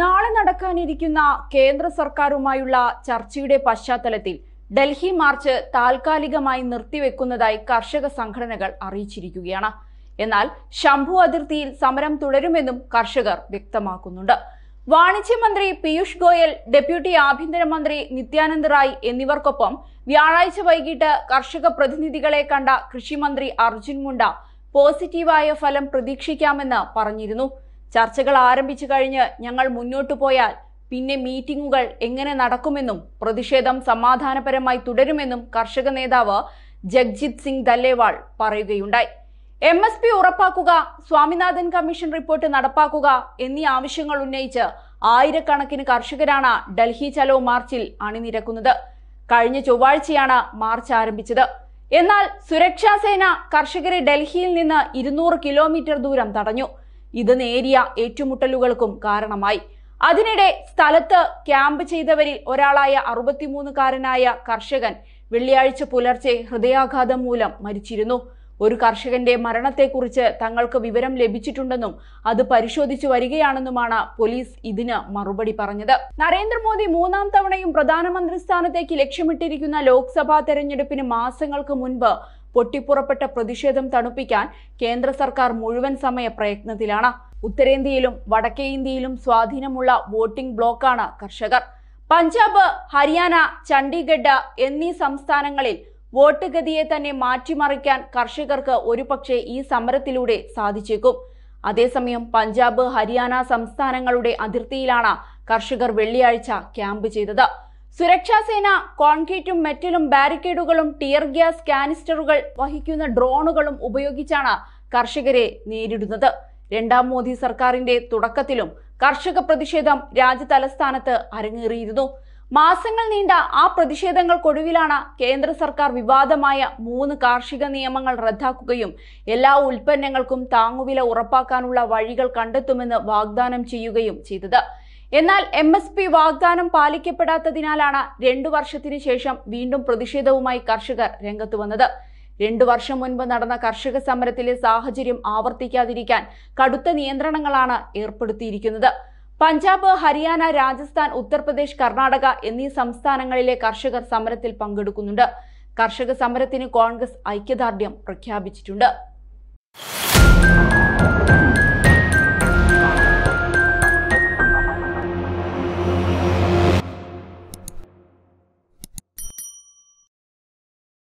നാളെ നടക്കാനിരിക്കുന്ന കേന്ദ്ര സർക്കാരുമായുള്ള ചർച്ചയുടെ പശ്ചാത്തലത്തിൽ ഡൽഹി മാർച്ച് താൽക്കാലികമായി നിർത്തിവെക്കുന്നതായി കർഷക സംഘടനകൾ അറിയിച്ചിരിക്കുകയാണ് എന്നാൽ ശംഭു അതിർത്തിയിൽ സമരം തുടരുമെന്നും കർഷകർ വ്യക്തമാക്കുന്നുണ്ട് വാണിജ്യമന്ത്രി പീയൂഷ് ഗോയൽ ഡെപ്യൂട്ടി ആഭ്യന്തരമന്ത്രി നിത്യാനന്ദ് റായ് എന്നിവർക്കൊപ്പം വ്യാഴാഴ്ച വൈകിട്ട് കർഷക പ്രതിനിധികളെ കണ്ട കൃഷിമന്ത്രി അർജുൻ മുണ്ട പോസിറ്റീവായ ഫലം പ്രതീക്ഷിക്കാമെന്ന് പറഞ്ഞിരുന്നു ചർച്ചകൾ ആരംഭിച്ചു കഴിഞ്ഞ് ഞങ്ങൾ മുന്നോട്ടു പോയാൽ പിന്നെ മീറ്റിംഗുകൾ എങ്ങനെ നടക്കുമെന്നും പ്രതിഷേധം സമാധാനപരമായി തുടരുമെന്നും കർഷക നേതാവ് ജഗ്ജിത് സിംഗ് ദല്ലേവാൾ പറയുകയുണ്ടായി എം എസ് പി ഉറപ്പാക്കുക സ്വാമിനാഥൻ കമ്മീഷൻ റിപ്പോർട്ട് നടപ്പാക്കുക എന്നീ ആവശ്യങ്ങൾ ഉന്നയിച്ച് ആയിരക്കണക്കിന് കർഷകരാണ് ഡൽഹി ചലോ മാർച്ചിൽ അണിനിരക്കുന്നത് കഴിഞ്ഞ ചൊവ്വാഴ്ചയാണ് മാർച്ച് ആരംഭിച്ചത് എന്നാൽ സുരക്ഷാ സേന കർഷകരെ ഡൽഹിയിൽ നിന്ന് ഇരുന്നൂറ് കിലോമീറ്റർ ദൂരം തടഞ്ഞു ഇത് നേരിയ ഏറ്റുമുട്ടലുകൾക്കും കാരണമായി അതിനിടെ സ്ഥലത്ത് ക്യാമ്പ് ചെയ്തവരിൽ ഒരാളായ അറുപത്തിമൂന്നുകാരനായ കർഷകൻ വെള്ളിയാഴ്ച പുലർച്ചെ ഹൃദയാഘാതം മൂലം മരിച്ചിരുന്നു ഒരു കർഷകന്റെ മരണത്തെക്കുറിച്ച് തങ്ങൾക്ക് വിവരം ലഭിച്ചിട്ടുണ്ടെന്നും അത് പരിശോധിച്ചു വരികയാണെന്നുമാണ് പോലീസ് ഇതിന് മറുപടി പറഞ്ഞത് നരേന്ദ്രമോദി മൂന്നാം തവണയും പ്രധാനമന്ത്രി സ്ഥാനത്തേക്ക് ലക്ഷ്യമിട്ടിരിക്കുന്ന ലോക്സഭാ തെരഞ്ഞെടുപ്പിന് മാസങ്ങൾക്ക് മുൻപ് പൊട്ടിപ്പുറപ്പെട്ട പ്രതിഷേധം തണുപ്പിക്കാൻ കേന്ദ്ര സർക്കാർ മുഴുവൻ സമയ പ്രയത്നത്തിലാണ് ഉത്തരേന്ത്യയിലും വടക്കേ ഇന്ത്യയിലും സ്വാധീനമുള്ള വോട്ടിംഗ് ബ്ലോക്കാണ് കർഷകർ പഞ്ചാബ് ഹരിയാന ചണ്ഡീഗഡ് എന്നീ സംസ്ഥാനങ്ങളിൽ വോട്ട് ഗതിയെ തന്നെ മാറ്റിമറിക്കാൻ കർഷകർക്ക് ഒരുപക്ഷെ ഈ സമരത്തിലൂടെ സാധിച്ചേക്കും അതേസമയം പഞ്ചാബ് ഹരിയാന സംസ്ഥാനങ്ങളുടെ അതിർത്തിയിലാണ് കർഷകർ വെള്ളിയാഴ്ച ക്യാമ്പ് ചെയ്തത് സുരക്ഷാസേന കോൺക്രീറ്റും മെറ്റലും ബാരിക്കേഡുകളും ടിയർ ഗ്യാസ് കാനിസ്റ്ററുകൾ വഹിക്കുന്ന ഡ്രോണുകളും ഉപയോഗിച്ചാണ് കർഷകരെ നേരിടുന്നത് രണ്ടാം മോദി സർക്കാരിന്റെ തുടക്കത്തിലും കർഷക പ്രതിഷേധം രാജ്യതലസ്ഥാനത്ത് അരങ്ങേറിയിരുന്നു മാസങ്ങൾ നീണ്ട ആ പ്രതിഷേധങ്ങൾക്കൊടുവിലാണ് കേന്ദ്ര സർക്കാർ വിവാദമായ മൂന്ന് കാർഷിക നിയമങ്ങൾ റദ്ദാക്കുകയും എല്ലാ ഉൽപ്പന്നങ്ങൾക്കും താങ്ങുവില ഉറപ്പാക്കാനുള്ള വഴികൾ കണ്ടെത്തുമെന്ന് വാഗ്ദാനം ചെയ്യുകയും ചെയ്തത് എന്നാൽ എം എസ് പി വാഗ്ദാനം പാലിക്കപ്പെടാത്തതിനാലാണ് രണ്ടു വർഷത്തിനു ശേഷം വീണ്ടും പ്രതിഷേധവുമായി കർഷകർ രംഗത്തു വന്നത് രണ്ടു വർഷം മുൻപ് നടന്ന കർഷക സമരത്തിലെ സാഹചര്യം ആവർത്തിക്കാതിരിക്കാൻ കടുത്ത നിയന്ത്രണങ്ങളാണ് ഏർപ്പെടുത്തിയിരിക്കുന്നത് പഞ്ചാബ് ഹരിയാന രാജസ്ഥാൻ ഉത്തർപ്രദേശ് കർണാടക എന്നീ സംസ്ഥാനങ്ങളിലെ കർഷകർ സമരത്തിൽ പങ്കെടുക്കുന്നുണ്ട് കർഷക സമരത്തിന് കോൺഗ്രസ് ഐക്യദാർഢ്യം പ്രഖ്യാപിച്ചിട്ടുണ്ട്